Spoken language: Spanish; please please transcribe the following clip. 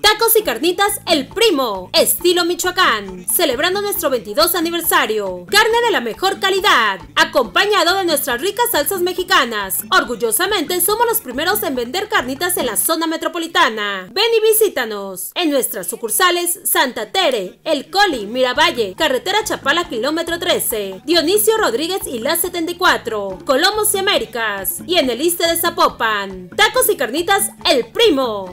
Tacos y carnitas El Primo, estilo Michoacán, celebrando nuestro 22 aniversario. Carne de la mejor calidad, acompañado de nuestras ricas salsas mexicanas. Orgullosamente somos los primeros en vender carnitas en la zona metropolitana. Ven y visítanos en nuestras sucursales Santa Tere, El Coli, Miravalle, Carretera Chapala, kilómetro 13, Dionisio Rodríguez y la 74, Colomos y Américas, y en el Iste de Zapopan. Tacos y carnitas El Primo.